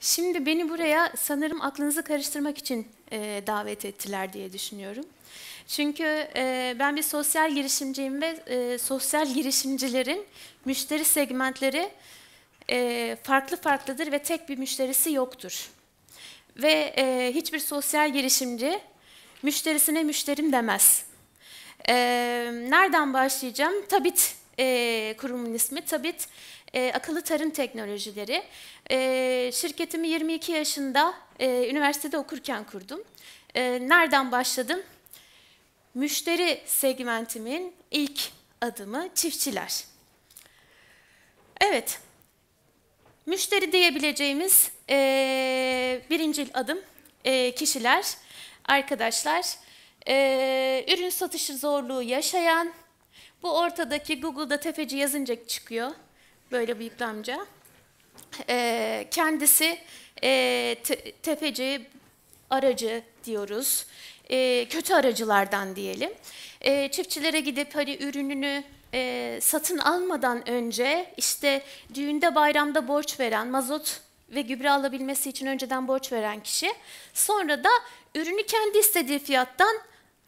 Şimdi beni buraya sanırım aklınızı karıştırmak için e, davet ettiler diye düşünüyorum. Çünkü e, ben bir sosyal girişimciyim ve e, sosyal girişimcilerin müşteri segmentleri e, farklı farklıdır ve tek bir müşterisi yoktur. Ve e, hiçbir sosyal girişimci müşterisine müşterim demez. E, nereden başlayacağım? Tabit e, kurumun ismi. Tabit e, akıllı tarım teknolojileri. E, şirketimi 22 yaşında e, üniversitede okurken kurdum. E, nereden başladım? Müşteri segmentimin ilk adımı çiftçiler. Evet, müşteri diyebileceğimiz e, birincil adım e, kişiler, arkadaşlar. E, ürün satışı zorluğu yaşayan, bu ortadaki Google'da tefeci yazınca çıkıyor böyle bir amca. E, kendisi e, te, tefeci, aracı diyoruz. E, kötü aracılardan diyelim. E, çiftçilere gidip hani ürününü e, satın almadan önce işte düğünde bayramda borç veren, mazot ve gübre alabilmesi için önceden borç veren kişi. Sonra da ürünü kendi istediği fiyattan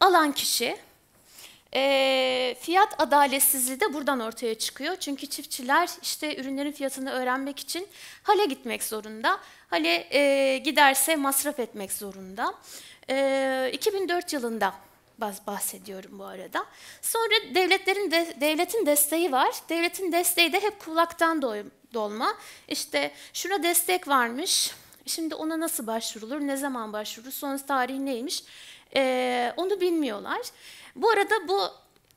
alan kişi. E, fiyat adaletsizliği de buradan ortaya çıkıyor. Çünkü çiftçiler işte ürünlerin fiyatını öğrenmek için hale gitmek zorunda. Hale e, giderse masraf etmek zorunda. E, 2004 yılında bahsediyorum bu arada. Sonra devletlerin de, devletin desteği var. Devletin desteği de hep kulaktan dolma. İşte şuna destek varmış. Şimdi ona nasıl başvurulur? Ne zaman başvurulur? Son tarihi neymiş? e, onu bilmiyorlar. Bu arada bu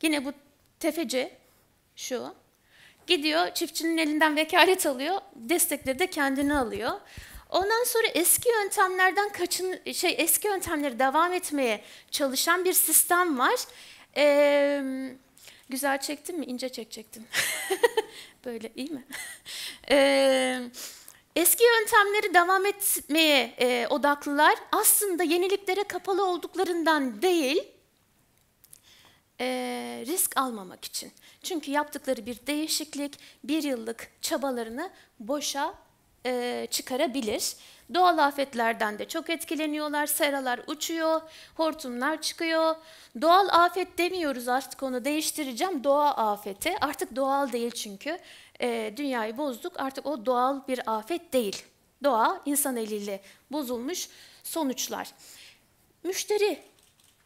yine bu tefeci şu gidiyor çiftçinin elinden vekalet alıyor, destekleri de kendini alıyor. Ondan sonra eski yöntemlerden kaçın, şey eski yöntemleri devam etmeye çalışan bir sistem var. Ee, güzel çektim mi? İnce çekecektim. Böyle iyi mi? Ee, Eski yöntemleri devam etmeye e, odaklılar aslında yeniliklere kapalı olduklarından değil, e, risk almamak için. Çünkü yaptıkları bir değişiklik bir yıllık çabalarını boşa e, çıkarabilir. Doğal afetlerden de çok etkileniyorlar. Seralar uçuyor, hortumlar çıkıyor. Doğal afet demiyoruz artık onu değiştireceğim. Doğa afeti. Artık doğal değil çünkü e, dünyayı bozduk. Artık o doğal bir afet değil. Doğa insan eliyle bozulmuş sonuçlar. Müşteri,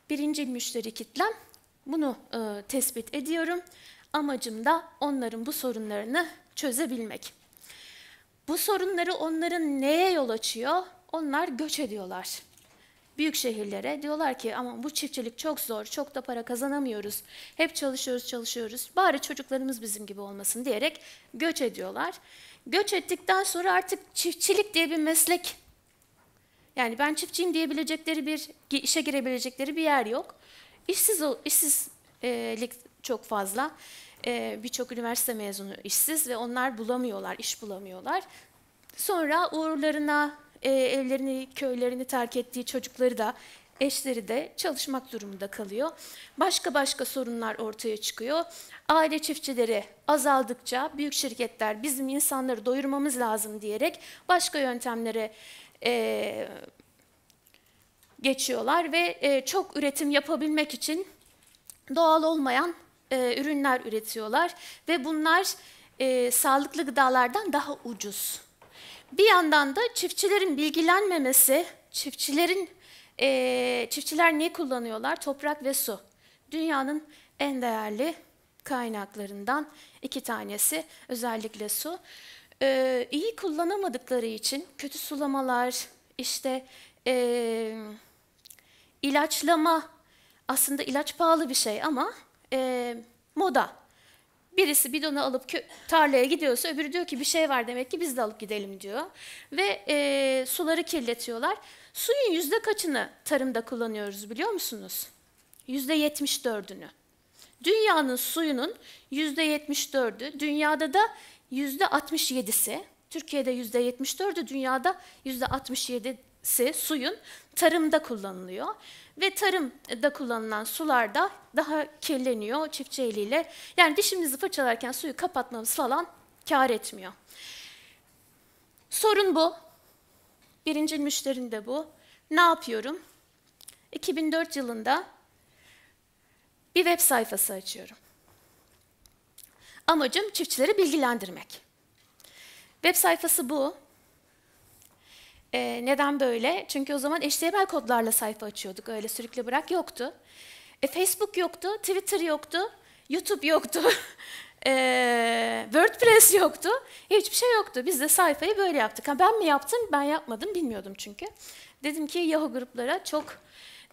birinci müşteri kitlem. Bunu e, tespit ediyorum. Amacım da onların bu sorunlarını çözebilmek. Bu sorunları onların neye yol açıyor? Onlar göç ediyorlar büyük şehirlere diyorlar ki aman bu çiftçilik çok zor, çok da para kazanamıyoruz. Hep çalışıyoruz, çalışıyoruz. Bari çocuklarımız bizim gibi olmasın diyerek göç ediyorlar. Göç ettikten sonra artık çiftçilik diye bir meslek yani ben çiftçiyim diyebilecekleri bir işe girebilecekleri bir yer yok. İşsiz işsizlik çok fazla. Ee, birçok üniversite mezunu işsiz ve onlar bulamıyorlar, iş bulamıyorlar. Sonra uğurlarına e, evlerini, köylerini terk ettiği çocukları da eşleri de çalışmak durumunda kalıyor. Başka başka sorunlar ortaya çıkıyor. Aile çiftçileri azaldıkça büyük şirketler bizim insanları doyurmamız lazım diyerek başka yöntemlere e, geçiyorlar ve e, çok üretim yapabilmek için doğal olmayan e, ürünler üretiyorlar ve bunlar e, sağlıklı gıdalardan daha ucuz bir yandan da çiftçilerin bilgilenmemesi, çiftçilerin e, çiftçiler ne kullanıyorlar? Toprak ve su. Dünyanın en değerli kaynaklarından iki tanesi özellikle su. E, iyi kullanamadıkları için kötü sulamalar, işte e, ilaçlama, aslında ilaç pahalı bir şey ama e, moda Birisi bidonu alıp tarlaya gidiyorsa öbürü diyor ki bir şey var demek ki biz de alıp gidelim diyor. Ve e, suları kirletiyorlar. Suyun yüzde kaçını tarımda kullanıyoruz biliyor musunuz? Yüzde yetmiş dördünü. Dünyanın suyunun yüzde yetmiş dördü, dünyada da yüzde altmış yedisi, Türkiye'de yüzde yetmiş dördü, dünyada yüzde altmış yedi si suyun tarımda kullanılıyor ve tarımda kullanılan sular da daha kirleniyor çiftçi eliyle. Yani dişimizi fırçalarken suyu kapatmamız falan kar etmiyor. Sorun bu. Birinci müşterim de bu. Ne yapıyorum? 2004 yılında bir web sayfası açıyorum. Amacım çiftçileri bilgilendirmek. Web sayfası bu. E, neden böyle? Çünkü o zaman HTML kodlarla sayfa açıyorduk. Öyle sürükle bırak yoktu. E, Facebook yoktu, Twitter yoktu, YouTube yoktu. e, WordPress yoktu. Hiçbir şey yoktu. Biz de sayfayı böyle yaptık. Ha, ben mi yaptım? Ben yapmadım. Bilmiyordum çünkü. Dedim ki Yahoo gruplara çok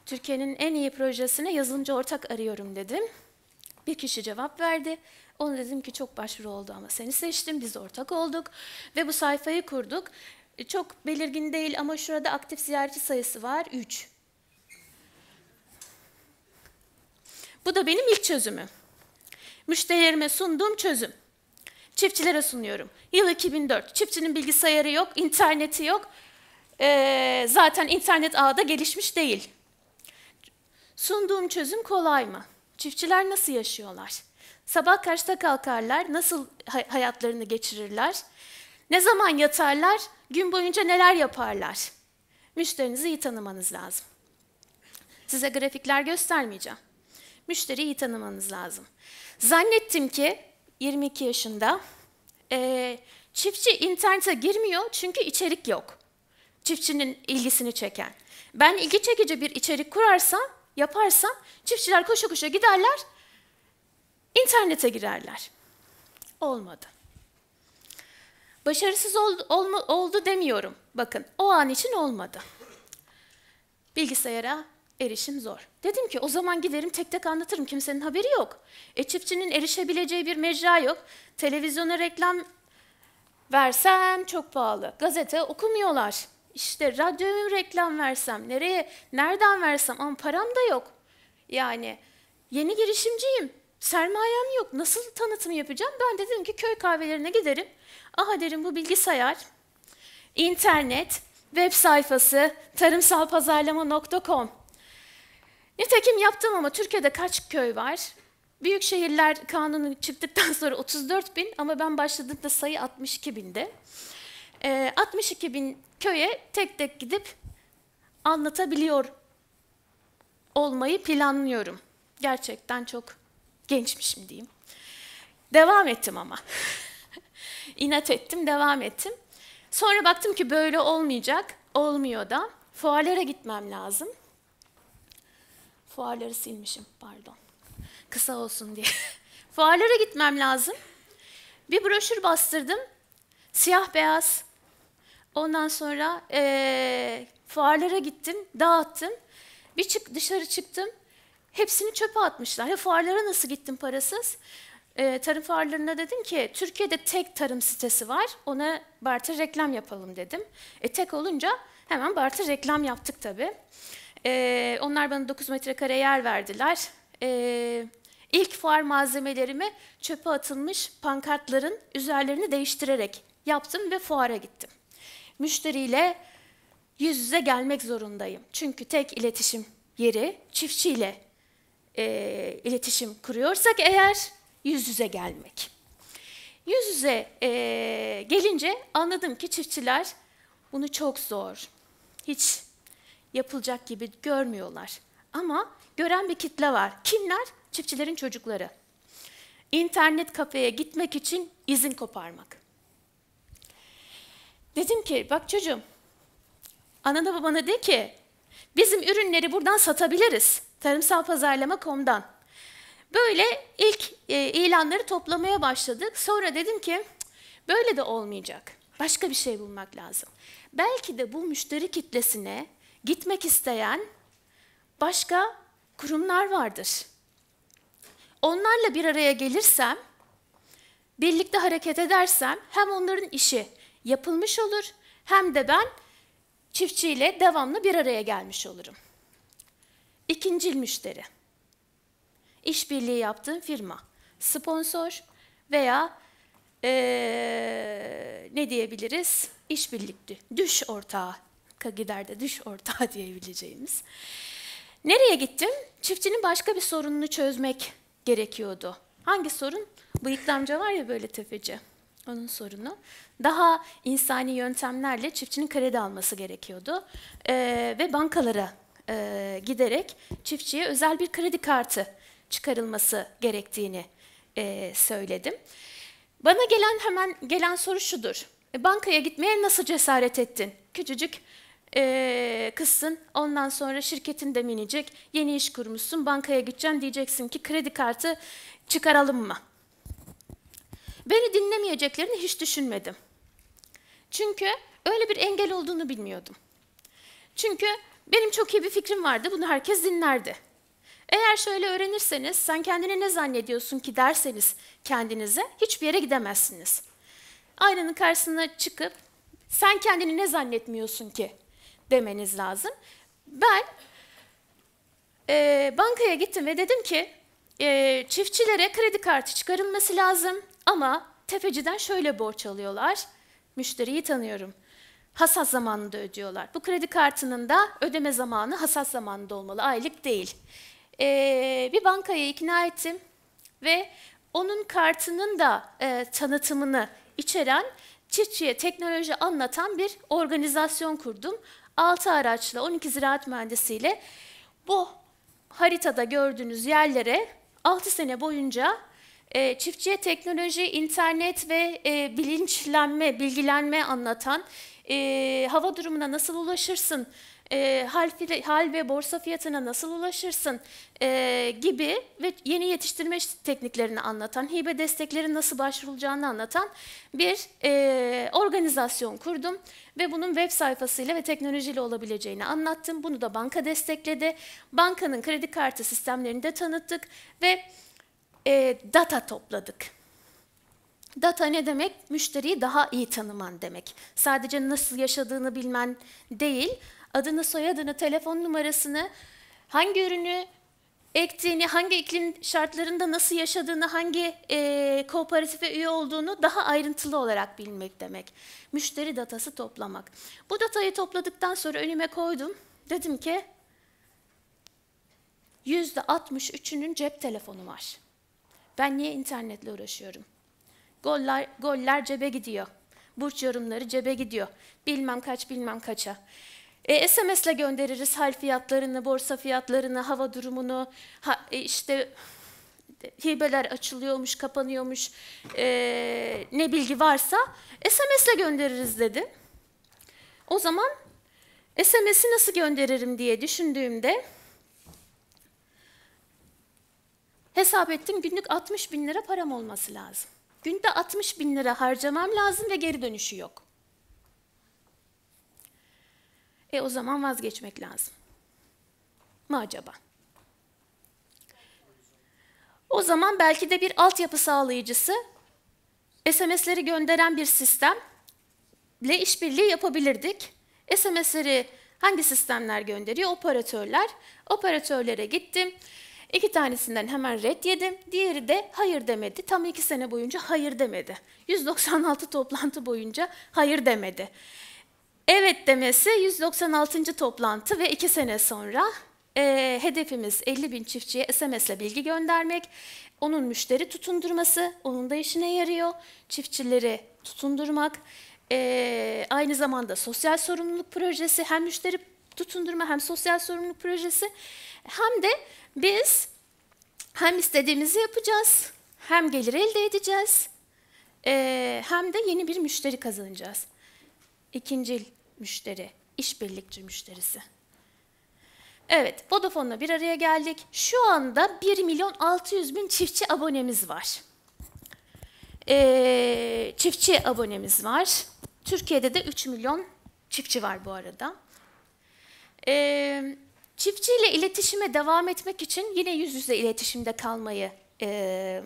Türkiye'nin en iyi projesine yazılımcı ortak arıyorum dedim. Bir kişi cevap verdi. Ona dedim ki çok başvuru oldu ama seni seçtim, biz ortak olduk ve bu sayfayı kurduk. E, çok belirgin değil ama şurada aktif ziyaretçi sayısı var 3. Bu da benim ilk çözümüm. Müşterilerime sunduğum çözüm. Çiftçilere sunuyorum. Yıl 2004. Çiftçinin bilgisayarı yok, interneti yok. Ee, zaten internet ağda gelişmiş değil. Sunduğum çözüm kolay mı? Çiftçiler nasıl yaşıyorlar? Sabah kaçta kalkarlar? Nasıl hayatlarını geçirirler? Ne zaman yatarlar, gün boyunca neler yaparlar? Müşterinizi iyi tanımanız lazım. Size grafikler göstermeyeceğim. Müşteriyi iyi tanımanız lazım. Zannettim ki 22 yaşında e, çiftçi internete girmiyor çünkü içerik yok. Çiftçinin ilgisini çeken. Ben ilgi çekici bir içerik kurarsam, yaparsam çiftçiler koşa koşa giderler, internete girerler. Olmadı. Başarısız ol, ol, oldu demiyorum. Bakın o an için olmadı. Bilgisayara erişim zor. Dedim ki o zaman giderim tek tek anlatırım kimsenin haberi yok. E çiftçinin erişebileceği bir mecra yok. Televizyona reklam versem çok pahalı. Gazete okumuyorlar. İşte radyoya reklam versem, nereye, nereden versem ama param da yok. Yani yeni girişimciyim, sermayem yok. Nasıl tanıtım yapacağım? Ben dedim ki köy kahvelerine giderim aha derim bu bilgisayar, internet, web sayfası, tarımsalpazarlama.com. Nitekim yaptım ama Türkiye'de kaç köy var? Büyük şehirler kanunu çıktıktan sonra 34 bin ama ben başladığımda sayı 62 binde. E, ee, 62 bin köye tek tek gidip anlatabiliyor olmayı planlıyorum. Gerçekten çok gençmişim diyeyim. Devam ettim ama. inat ettim, devam ettim. Sonra baktım ki böyle olmayacak, olmuyor da. Fuarlara gitmem lazım. Fuarları silmişim, pardon. Kısa olsun diye. Fuarlara gitmem lazım. Bir broşür bastırdım. Siyah beyaz. Ondan sonra ee, fuarlara gittim, dağıttım. Bir çık dışarı çıktım. Hepsini çöpe atmışlar. Ya fuarlara nasıl gittim parasız? e, tarım fuarlarında dedim ki Türkiye'de tek tarım sitesi var ona barter reklam yapalım dedim. E, tek olunca hemen barter reklam yaptık tabii. E, onlar bana 9 metrekare yer verdiler. E, ilk fuar malzemelerimi çöpe atılmış pankartların üzerlerini değiştirerek yaptım ve fuara gittim. Müşteriyle yüz yüze gelmek zorundayım. Çünkü tek iletişim yeri çiftçiyle e, iletişim kuruyorsak eğer yüz yüze gelmek. Yüz yüze e, gelince anladım ki çiftçiler bunu çok zor, hiç yapılacak gibi görmüyorlar. Ama gören bir kitle var. Kimler? Çiftçilerin çocukları. İnternet kafeye gitmek için izin koparmak. Dedim ki bak çocuğum, anana babana de ki bizim ürünleri buradan satabiliriz. Tarımsal pazarlama.com'dan. Böyle ilk e, ilanları toplamaya başladık. Sonra dedim ki böyle de olmayacak. Başka bir şey bulmak lazım. Belki de bu müşteri kitlesine gitmek isteyen başka kurumlar vardır. Onlarla bir araya gelirsem, birlikte hareket edersem hem onların işi yapılmış olur hem de ben çiftçiyle devamlı bir araya gelmiş olurum. İkincil müşteri işbirliği yaptığın firma, sponsor veya ee, ne diyebiliriz? İşbirlikçi, düş ortağı, giderde düş ortağı diyebileceğimiz. Nereye gittim? Çiftçinin başka bir sorununu çözmek gerekiyordu. Hangi sorun? Bıyıklı amca var ya böyle tefeci. Onun sorunu. Daha insani yöntemlerle çiftçinin kredi alması gerekiyordu. Ee, ve bankalara e, giderek çiftçiye özel bir kredi kartı çıkarılması gerektiğini e, söyledim. Bana gelen hemen gelen soru şudur. E, bankaya gitmeye nasıl cesaret ettin? Küçücük e, kızsın, ondan sonra şirketin de minicik, yeni iş kurmuşsun, bankaya gideceksin diyeceksin ki kredi kartı çıkaralım mı? Beni dinlemeyeceklerini hiç düşünmedim. Çünkü öyle bir engel olduğunu bilmiyordum. Çünkü benim çok iyi bir fikrim vardı, bunu herkes dinlerdi. Eğer şöyle öğrenirseniz, sen kendini ne zannediyorsun ki derseniz kendinize, hiçbir yere gidemezsiniz. Aynanın karşısına çıkıp, sen kendini ne zannetmiyorsun ki demeniz lazım. Ben e, bankaya gittim ve dedim ki, e, çiftçilere kredi kartı çıkarılması lazım ama tefeciden şöyle borç alıyorlar, müşteriyi tanıyorum hasat zamanında ödüyorlar. Bu kredi kartının da ödeme zamanı hasat zamanında olmalı, aylık değil e, bir bankaya ikna ettim ve onun kartının da e, tanıtımını içeren çiftçiye teknoloji anlatan bir organizasyon kurdum. 6 araçla 12 ziraat mühendisiyle bu haritada gördüğünüz yerlere 6 sene boyunca e, çiftçiye teknoloji, internet ve e, bilinçlenme, bilgilenme anlatan, e, hava durumuna nasıl ulaşırsın, e, hal, hal ve borsa fiyatına nasıl ulaşırsın e, gibi ve yeni yetiştirme tekniklerini anlatan, hibe destekleri nasıl başvurulacağını anlatan bir e, organizasyon kurdum ve bunun web sayfasıyla ve teknolojiyle olabileceğini anlattım. Bunu da banka destekledi. Bankanın kredi kartı sistemlerini de tanıttık ve e, data topladık. Data ne demek? Müşteriyi daha iyi tanıman demek. Sadece nasıl yaşadığını bilmen değil, adını, soyadını, telefon numarasını, hangi ürünü ektiğini, hangi iklim şartlarında nasıl yaşadığını, hangi e, kooperatife üye olduğunu daha ayrıntılı olarak bilmek demek. Müşteri datası toplamak. Bu datayı topladıktan sonra önüme koydum. Dedim ki %63'ünün cep telefonu var. Ben niye internetle uğraşıyorum? Goller, goller cebe gidiyor. Burç yorumları cebe gidiyor. Bilmem kaç bilmem kaça. E, SMS'le göndeririz hal fiyatlarını, borsa fiyatlarını, hava durumunu, ha, e, işte hibeler açılıyormuş, kapanıyormuş, e, ne bilgi varsa SMS'le göndeririz dedi. O zaman SMS'i nasıl gönderirim diye düşündüğümde hesap ettim günlük 60 bin lira param olması lazım. Günde 60 bin lira harcamam lazım ve geri dönüşü yok. E o zaman vazgeçmek lazım. Mı acaba? O zaman belki de bir altyapı sağlayıcısı SMS'leri gönderen bir sistemle işbirliği yapabilirdik. SMS'leri hangi sistemler gönderiyor? Operatörler. Operatörlere gittim. İki tanesinden hemen red yedim. Diğeri de hayır demedi. Tam iki sene boyunca hayır demedi. 196 toplantı boyunca hayır demedi evet demesi 196. toplantı ve 2 sene sonra e, hedefimiz 50 bin çiftçiye SMS ile bilgi göndermek, onun müşteri tutundurması, onun da işine yarıyor, çiftçileri tutundurmak, e, aynı zamanda sosyal sorumluluk projesi hem müşteri tutundurma hem sosyal sorumluluk projesi hem de biz hem istediğimizi yapacağız, hem gelir elde edeceğiz, e, hem de yeni bir müşteri kazanacağız. İkincil müşteri, işbirlikçi müşterisi. Evet, Vodafone'la bir araya geldik. Şu anda 1 milyon 600 bin çiftçi abonemiz var. Ee, çiftçi abonemiz var. Türkiye'de de 3 milyon çiftçi var bu arada. Ee, çiftçiyle iletişime devam etmek için yine yüz yüze iletişimde kalmayı e,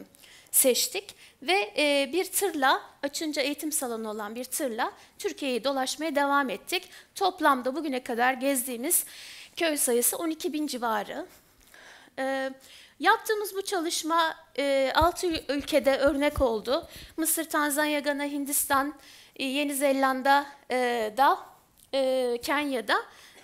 seçtik ve e, bir tırla, Açınca Eğitim Salonu olan bir tırla Türkiye'yi dolaşmaya devam ettik. Toplamda bugüne kadar gezdiğimiz köy sayısı 12 bin civarı. E, yaptığımız bu çalışma e, 6 ülkede örnek oldu. Mısır, Tanzanya, Gana, Hindistan, e, Yeni Zelanda e, da, e, Kenya'da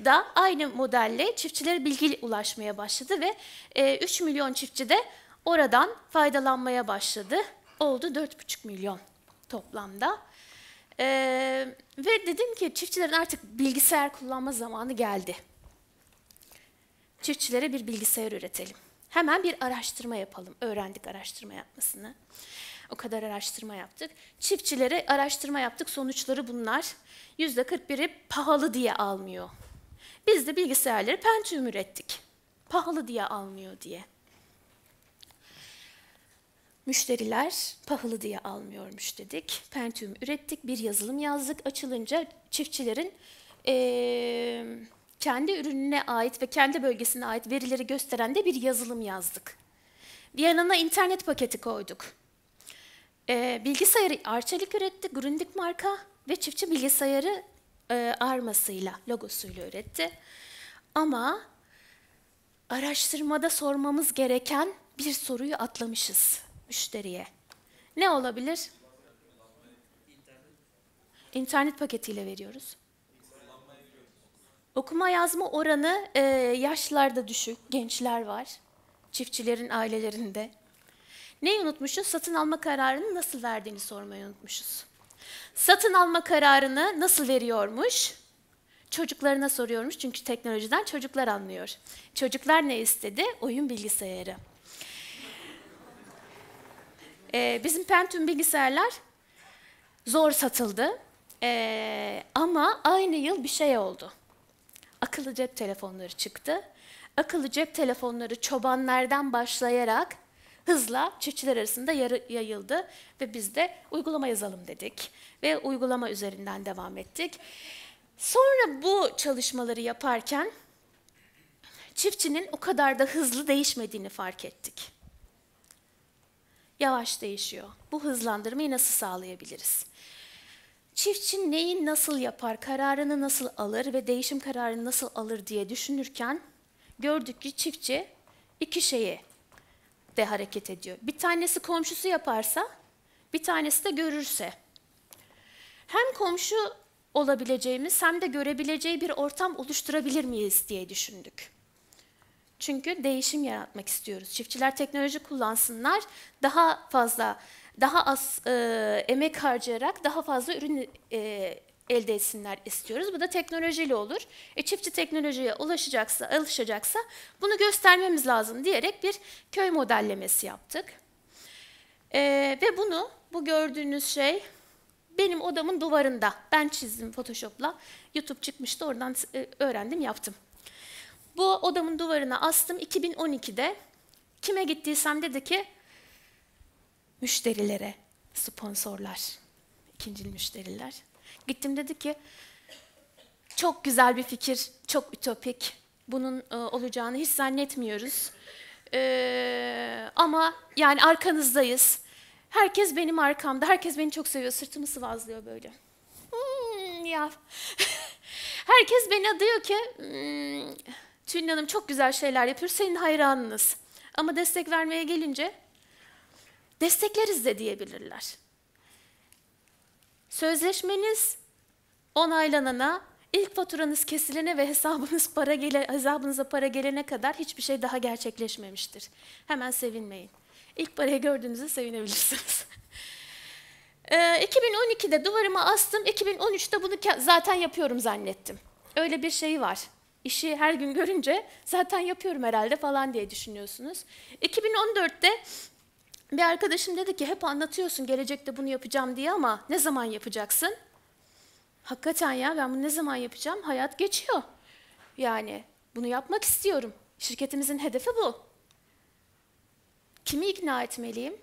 da aynı modelle çiftçilere bilgi ulaşmaya başladı ve e, 3 milyon çiftçi de Oradan faydalanmaya başladı. Oldu 4,5 milyon toplamda. Ee, ve dedim ki çiftçilerin artık bilgisayar kullanma zamanı geldi. Çiftçilere bir bilgisayar üretelim. Hemen bir araştırma yapalım. Öğrendik araştırma yapmasını. O kadar araştırma yaptık. Çiftçilere araştırma yaptık. Sonuçları bunlar. Yüzde 41'i pahalı diye almıyor. Biz de bilgisayarları Pentium ürettik. Pahalı diye almıyor diye. Müşteriler pahalı diye almıyormuş dedik. Pentium ürettik, bir yazılım yazdık. Açılınca çiftçilerin ee, kendi ürününe ait ve kendi bölgesine ait verileri gösteren de bir yazılım yazdık. Bir yanına internet paketi koyduk. E, bilgisayarı Arçelik üretti, Grundig marka ve çiftçi bilgisayarı e, armasıyla, logosuyla üretti. Ama araştırmada sormamız gereken bir soruyu atlamışız müşteriye. Ne olabilir? İnternet paketiyle veriyoruz. Okuma yazma oranı e, yaşlarda düşük, gençler var. Çiftçilerin ailelerinde. Neyi unutmuşuz? Satın alma kararını nasıl verdiğini sormayı unutmuşuz. Satın alma kararını nasıl veriyormuş? Çocuklarına soruyormuş çünkü teknolojiden çocuklar anlıyor. Çocuklar ne istedi? Oyun bilgisayarı e, bizim Pentium bilgisayarlar zor satıldı. E, ama aynı yıl bir şey oldu. Akıllı cep telefonları çıktı. Akıllı cep telefonları çobanlardan başlayarak hızla çiftçiler arasında yarı, yayıldı ve biz de uygulama yazalım dedik ve uygulama üzerinden devam ettik. Sonra bu çalışmaları yaparken çiftçinin o kadar da hızlı değişmediğini fark ettik yavaş değişiyor. Bu hızlandırmayı nasıl sağlayabiliriz? Çiftçi neyi nasıl yapar, kararını nasıl alır ve değişim kararını nasıl alır diye düşünürken gördük ki çiftçi iki şeyi de hareket ediyor. Bir tanesi komşusu yaparsa, bir tanesi de görürse. Hem komşu olabileceğimiz hem de görebileceği bir ortam oluşturabilir miyiz diye düşündük. Çünkü değişim yaratmak istiyoruz. Çiftçiler teknoloji kullansınlar, daha fazla, daha az e, emek harcayarak daha fazla ürün e, elde etsinler istiyoruz. Bu da teknolojiyle olur. E, çiftçi teknolojiye ulaşacaksa, alışacaksa bunu göstermemiz lazım diyerek bir köy modellemesi yaptık. E, ve bunu, bu gördüğünüz şey benim odamın duvarında. Ben çizdim Photoshop'la. YouTube çıkmıştı oradan e, öğrendim yaptım. Bu odamın duvarına astım 2012'de. Kime gittiysem dedi ki müşterilere, sponsorlar, ikinci müşteriler. Gittim dedi ki çok güzel bir fikir, çok ütopik. Bunun e, olacağını hiç zannetmiyoruz. E, ama yani arkanızdayız. Herkes benim arkamda, herkes beni çok seviyor. Sırtımı sıvazlıyor böyle. Hmm, ya. herkes beni diyor ki... Hmm, Tülin Hanım çok güzel şeyler yapıyor, senin hayranınız. Ama destek vermeye gelince destekleriz de diyebilirler. Sözleşmeniz onaylanana, ilk faturanız kesilene ve hesabınız para gele, hesabınıza para gelene kadar hiçbir şey daha gerçekleşmemiştir. Hemen sevinmeyin. İlk parayı gördüğünüzde sevinebilirsiniz. 2012'de ee, duvarıma astım, 2013'te bunu zaten yapıyorum zannettim. Öyle bir şey var işi her gün görünce zaten yapıyorum herhalde falan diye düşünüyorsunuz. 2014'te bir arkadaşım dedi ki hep anlatıyorsun gelecekte bunu yapacağım diye ama ne zaman yapacaksın? Hakikaten ya ben bunu ne zaman yapacağım? Hayat geçiyor. Yani bunu yapmak istiyorum. Şirketimizin hedefi bu. Kimi ikna etmeliyim?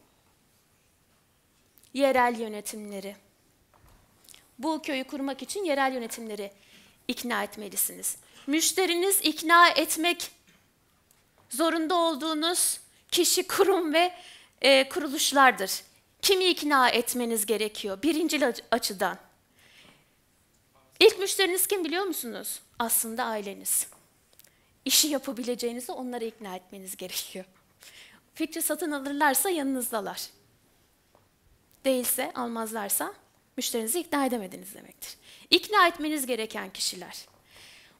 Yerel yönetimleri. Bu köyü kurmak için yerel yönetimleri ikna etmelisiniz müşteriniz ikna etmek zorunda olduğunuz kişi, kurum ve e, kuruluşlardır. Kimi ikna etmeniz gerekiyor birinci açıdan? İlk müşteriniz kim biliyor musunuz? Aslında aileniz. İşi yapabileceğinizi onlara ikna etmeniz gerekiyor. Fikri satın alırlarsa yanınızdalar. Değilse, almazlarsa müşterinizi ikna edemediniz demektir. İkna etmeniz gereken kişiler.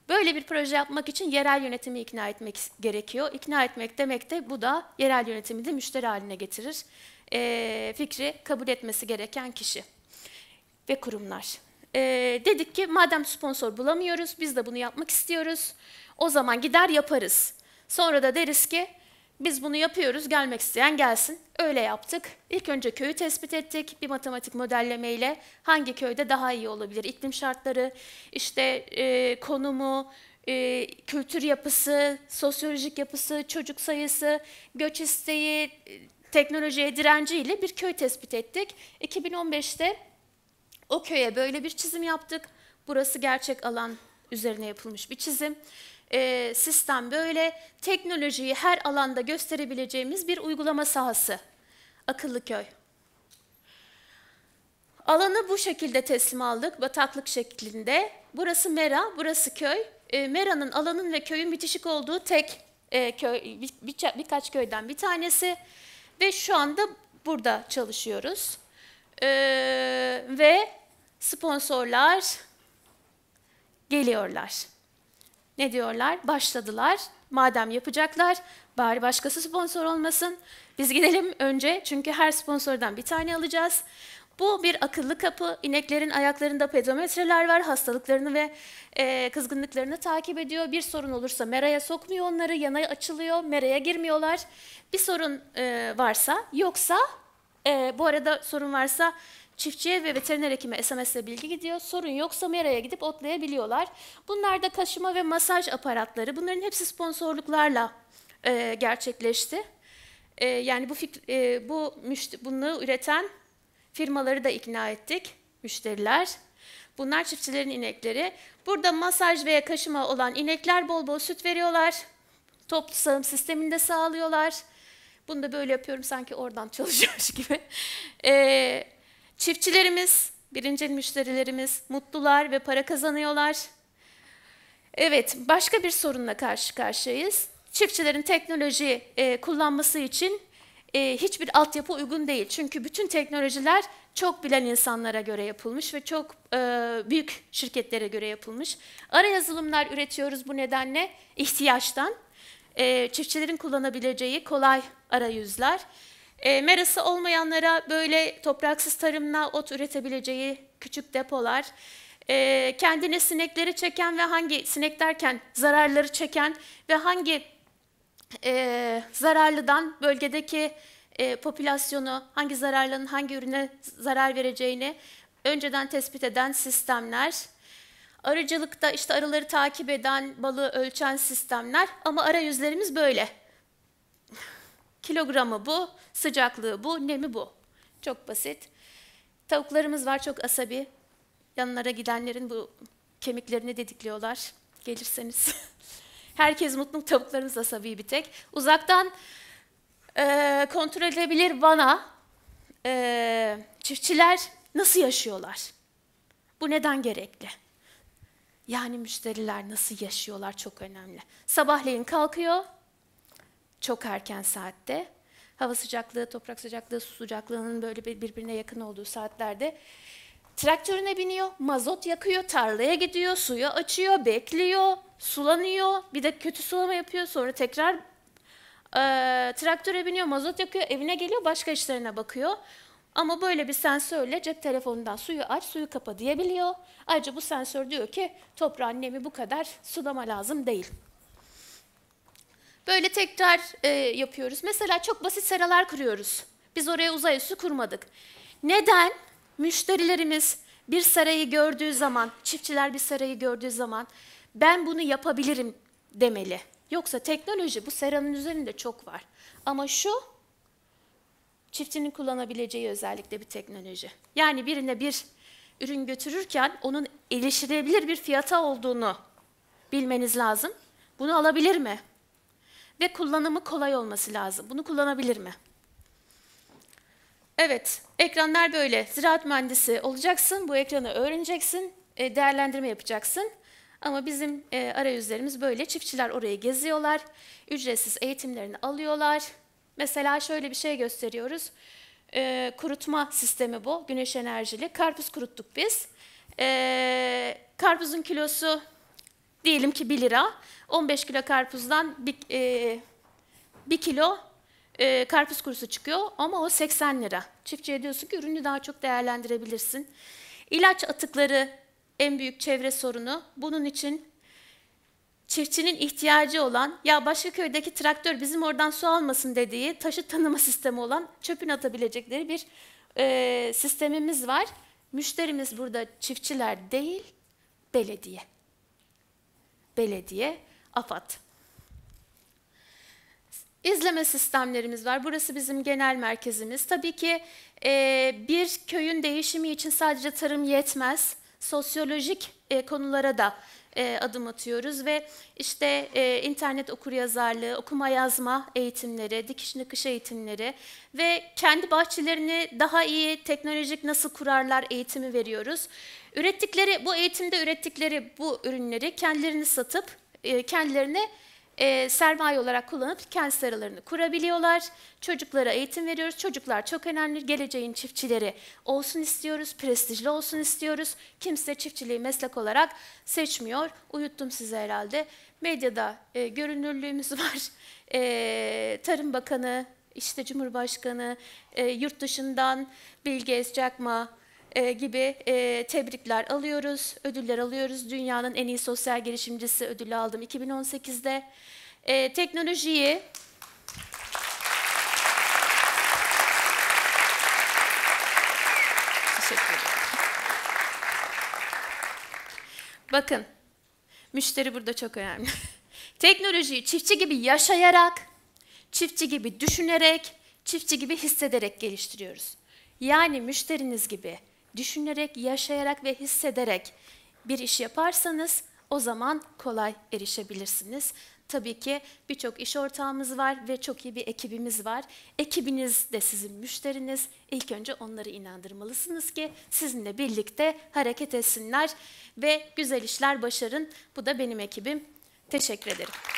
Böyle bir proje yapmak için yerel yönetimi ikna etmek gerekiyor. İkna etmek demek de bu da yerel yönetimi de müşteri haline getirir. E, fikri kabul etmesi gereken kişi ve kurumlar. E, dedik ki madem sponsor bulamıyoruz biz de bunu yapmak istiyoruz. O zaman gider yaparız. Sonra da deriz ki biz bunu yapıyoruz, gelmek isteyen gelsin. Öyle yaptık. İlk önce köyü tespit ettik bir matematik modellemeyle Hangi köyde daha iyi olabilir? İklim şartları, işte e, konumu, e, kültür yapısı, sosyolojik yapısı, çocuk sayısı, göç isteği, e, teknolojiye direnciyle bir köy tespit ettik. 2015'te o köye böyle bir çizim yaptık. Burası gerçek alan üzerine yapılmış bir çizim e, sistem böyle. Teknolojiyi her alanda gösterebileceğimiz bir uygulama sahası. Akıllı köy. Alanı bu şekilde teslim aldık, bataklık şeklinde. Burası Mera, burası köy. E, Mera'nın alanın ve köyün bitişik olduğu tek e, köy, bir, bir, birkaç köyden bir tanesi. Ve şu anda burada çalışıyoruz. E, ve sponsorlar geliyorlar ne diyorlar? Başladılar. Madem yapacaklar bari başkası sponsor olmasın. Biz gidelim önce çünkü her sponsordan bir tane alacağız. Bu bir akıllı kapı. İneklerin ayaklarında pedometreler var. Hastalıklarını ve e, kızgınlıklarını takip ediyor. Bir sorun olursa meraya sokmuyor onları. Yana açılıyor. Meraya girmiyorlar. Bir sorun e, varsa yoksa e, bu arada sorun varsa Çiftçiye ve veteriner hekime SMS ile bilgi gidiyor. Sorun yoksa meraya gidip otlayabiliyorlar. Bunlar da kaşıma ve masaj aparatları. Bunların hepsi sponsorluklarla e, gerçekleşti. E, yani bu fikri, e, bu bunu üreten firmaları da ikna ettik, müşteriler. Bunlar çiftçilerin inekleri. Burada masaj veya kaşıma olan inekler bol bol süt veriyorlar. Toplu sağım sisteminde sağlıyorlar. Bunu da böyle yapıyorum sanki oradan çalışıyormuş gibi. Ee, Çiftçilerimiz, birinci müşterilerimiz mutlular ve para kazanıyorlar. Evet, başka bir sorunla karşı karşıyayız. Çiftçilerin teknoloji e, kullanması için e, hiçbir altyapı uygun değil. Çünkü bütün teknolojiler çok bilen insanlara göre yapılmış ve çok e, büyük şirketlere göre yapılmış. Ara yazılımlar üretiyoruz bu nedenle ihtiyaçtan. E, çiftçilerin kullanabileceği kolay arayüzler. E, merası olmayanlara böyle topraksız tarımla ot üretebileceği küçük depolar, e, kendine sinekleri çeken ve hangi sinek derken zararları çeken ve hangi e, zararlıdan bölgedeki e, popülasyonu, hangi zararlının hangi ürüne zarar vereceğini önceden tespit eden sistemler, arıcılıkta işte arıları takip eden, balığı ölçen sistemler ama arayüzlerimiz böyle. Kilogramı bu, sıcaklığı bu, nemi bu. Çok basit. Tavuklarımız var çok asabi. Yanlara gidenlerin bu kemiklerini dedikliyorlar. Gelirseniz. Herkes mutlu, tavuklarımız asabi bir tek. Uzaktan e, kontrol edebilir bana e, çiftçiler nasıl yaşıyorlar? Bu neden gerekli? Yani müşteriler nasıl yaşıyorlar çok önemli. Sabahleyin kalkıyor, çok erken saatte. Hava sıcaklığı, toprak sıcaklığı, su sıcaklığının böyle birbirine yakın olduğu saatlerde traktörüne biniyor, mazot yakıyor, tarlaya gidiyor, suyu açıyor, bekliyor, sulanıyor. Bir de kötü sulama yapıyor, sonra tekrar e, traktöre biniyor, mazot yakıyor, evine geliyor, başka işlerine bakıyor. Ama böyle bir sensörle cep telefonundan suyu aç, suyu kapa diyebiliyor. Ayrıca bu sensör diyor ki toprağın nemi bu kadar, sulama lazım değil. Böyle tekrar e, yapıyoruz. Mesela çok basit seralar kuruyoruz. Biz oraya uzay üssü kurmadık. Neden? Müşterilerimiz bir sarayı gördüğü zaman, çiftçiler bir sarayı gördüğü zaman ben bunu yapabilirim demeli. Yoksa teknoloji bu seranın üzerinde çok var. Ama şu çiftçinin kullanabileceği özellikle bir teknoloji. Yani birine bir ürün götürürken onun erişilebilir bir fiyata olduğunu bilmeniz lazım. Bunu alabilir mi? ve kullanımı kolay olması lazım. Bunu kullanabilir mi? Evet, ekranlar böyle. Ziraat mühendisi olacaksın, bu ekranı öğreneceksin, e, değerlendirme yapacaksın. Ama bizim e, arayüzlerimiz böyle. Çiftçiler oraya geziyorlar, ücretsiz eğitimlerini alıyorlar. Mesela şöyle bir şey gösteriyoruz. E, kurutma sistemi bu, güneş enerjili. Karpuz kuruttuk biz. Karpuzun kilosu diyelim ki 1 lira. 15 kilo karpuzdan 1, e, 1 kilo e, karpuz kurusu çıkıyor ama o 80 lira. Çiftçiye diyorsun ki ürünü daha çok değerlendirebilirsin. İlaç atıkları en büyük çevre sorunu. Bunun için çiftçinin ihtiyacı olan, ya başka köydeki traktör bizim oradan su almasın dediği taşı tanıma sistemi olan çöpün atabilecekleri bir e, sistemimiz var. Müşterimiz burada çiftçiler değil, belediye belediye, AFAD. İzleme sistemlerimiz var. Burası bizim genel merkezimiz. Tabii ki e, bir köyün değişimi için sadece tarım yetmez. Sosyolojik e, konulara da e, adım atıyoruz ve işte e, internet okuryazarlığı, okuma yazma eğitimleri, dikiş nakış eğitimleri ve kendi bahçelerini daha iyi teknolojik nasıl kurarlar eğitimi veriyoruz. Ürettikleri, bu eğitimde ürettikleri bu ürünleri kendilerini satıp, e, kendilerine e, sermaye olarak kullanıp kendi sarılarını kurabiliyorlar. Çocuklara eğitim veriyoruz. Çocuklar çok önemli. Geleceğin çiftçileri olsun istiyoruz, prestijli olsun istiyoruz. Kimse çiftçiliği meslek olarak seçmiyor. Uyuttum size herhalde. Medyada e, görünürlüğümüz var. E, Tarım Bakanı, işte Cumhurbaşkanı, e, yurt dışından Bilge Ezcakma, e, gibi e, tebrikler alıyoruz, ödüller alıyoruz. Dünyanın en iyi sosyal girişimcisi ödülü aldım 2018'de. E, teknolojiyi Bakın, müşteri burada çok önemli. Teknolojiyi çiftçi gibi yaşayarak, çiftçi gibi düşünerek, çiftçi gibi hissederek geliştiriyoruz. Yani müşteriniz gibi düşünerek, yaşayarak ve hissederek bir iş yaparsanız o zaman kolay erişebilirsiniz. Tabii ki birçok iş ortağımız var ve çok iyi bir ekibimiz var. Ekibiniz de sizin müşteriniz. İlk önce onları inandırmalısınız ki sizinle birlikte hareket etsinler ve güzel işler başarın. Bu da benim ekibim. Teşekkür ederim.